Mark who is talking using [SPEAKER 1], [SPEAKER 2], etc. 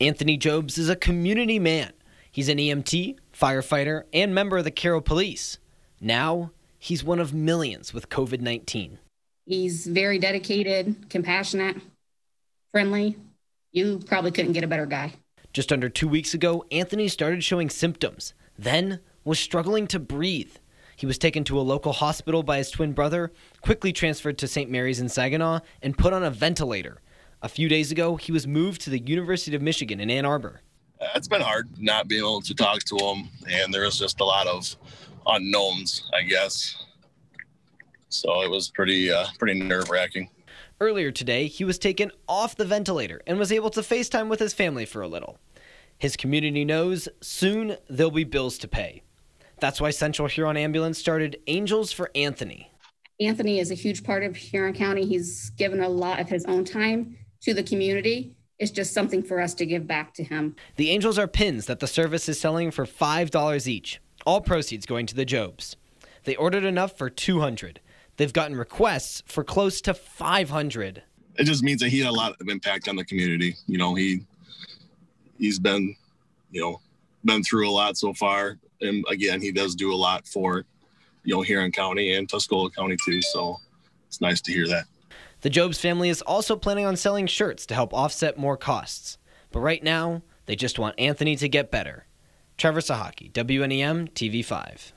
[SPEAKER 1] Anthony Jobs is a community man. He's an EMT, firefighter, and member of the Carroll Police. Now, he's one of millions with COVID 19.
[SPEAKER 2] He's very dedicated, compassionate, friendly. You probably couldn't get a better guy.
[SPEAKER 1] Just under two weeks ago, Anthony started showing symptoms, then was struggling to breathe. He was taken to a local hospital by his twin brother, quickly transferred to St. Mary's in Saginaw, and put on a ventilator. A few days ago, he was moved to the University of Michigan in Ann Arbor.
[SPEAKER 3] It's been hard not being able to talk to him, and there was just a lot of unknowns, I guess. So it was pretty, uh, pretty nerve wracking.
[SPEAKER 1] Earlier today, he was taken off the ventilator and was able to FaceTime with his family for a little. His community knows soon there'll be bills to pay. That's why Central Huron Ambulance started Angels for Anthony.
[SPEAKER 2] Anthony is a huge part of Huron County. He's given a lot of his own time to the community. It's just something for us to give back to him.
[SPEAKER 1] The angels are pins that the service is selling for $5 each, all proceeds going to the Jobs. They ordered enough for 200. They've gotten requests for close to 500.
[SPEAKER 3] It just means that he had a lot of impact on the community. You know, he he's been, you know, been through a lot so far. And again, he does do a lot for, you know, Huron County and Tuscola County too. So it's nice to hear that.
[SPEAKER 1] The Jobs family is also planning on selling shirts to help offset more costs. But right now, they just want Anthony to get better. Trevor Sahaki, WNEM TV5.